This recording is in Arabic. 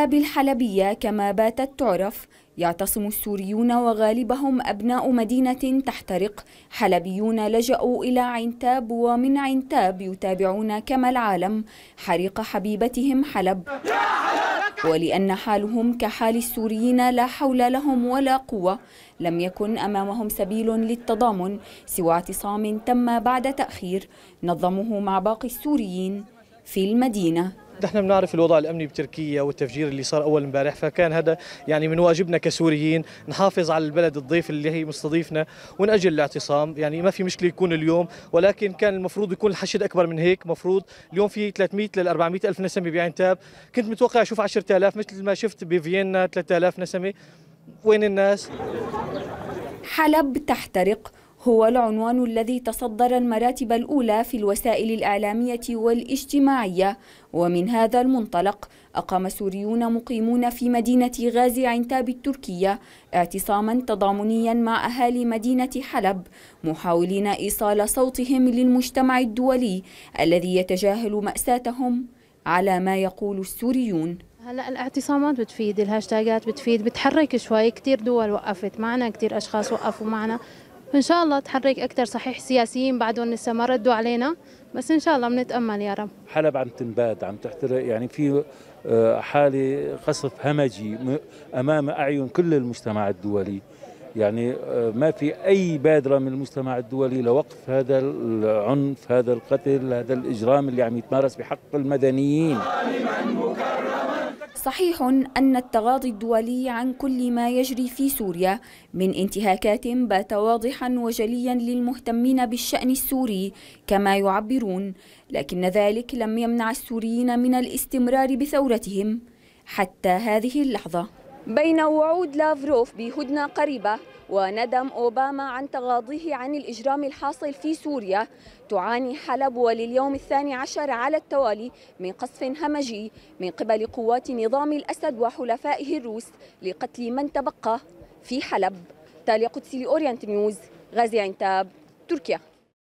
الأنساب الحلبية كما باتت تعرف يعتصم السوريون وغالبهم أبناء مدينة تحترق حلبيون لجأوا إلى عنتاب ومن عنتاب يتابعون كما العالم حريق حبيبتهم حلب ولأن حالهم كحال السوريين لا حول لهم ولا قوة لم يكن أمامهم سبيل للتضامن سوى اعتصام تم بعد تأخير نظمه مع باقي السوريين في المدينة نحن بنعرف الوضع الامني بتركيا والتفجير اللي صار اول امبارح فكان هذا يعني من واجبنا كسوريين نحافظ على البلد الضيف اللي هي مستضيفنا ونأجل الاعتصام يعني ما في مشكله يكون اليوم ولكن كان المفروض يكون الحشد اكبر من هيك مفروض اليوم في 300 لل 400 الف نسمه بعنتاب كنت متوقع اشوف 10000 مثل ما شفت بفيينا 3000 نسمه وين الناس حلب تحترق هو العنوان الذي تصدر المراتب الأولى في الوسائل الإعلامية والاجتماعية ومن هذا المنطلق أقام سوريون مقيمون في مدينة غازي عنتاب التركية اعتصاما تضامنيا مع أهالي مدينة حلب محاولين إيصال صوتهم للمجتمع الدولي الذي يتجاهل مأساتهم على ما يقول السوريون هلا الاعتصامات بتفيد الهاشتاجات بتفيد بتحرك شوي كثير دول وقفت معنا كثير اشخاص وقفوا معنا ان شاء الله تحرك أكثر صحيح سياسيين بعدهم لسه ما ردوا علينا بس إن شاء الله بنتأمل يا رب حلب عم تنباد عم تحترق يعني في آه، حالة قصف همجي أمام أعين كل المجتمع الدولي يعني آه، ما في أي بادرة من المجتمع الدولي لوقف هذا العنف هذا القتل هذا الإجرام اللي عم يتمارس بحق المدنيين صحيح أن التغاضي الدولي عن كل ما يجري في سوريا من انتهاكات بات واضحا وجليا للمهتمين بالشأن السوري كما يعبرون لكن ذلك لم يمنع السوريين من الاستمرار بثورتهم حتى هذه اللحظة بين وعود لافروف بهدنة قريبة وندم أوباما عن تغاضيه عن الإجرام الحاصل في سوريا تعاني حلب ولليوم الثاني عشر على التوالي من قصف همجي من قبل قوات نظام الأسد وحلفائه الروس لقتل من تبقى في حلب تالي قدسي لأورينت نيوز غازي عنتاب تركيا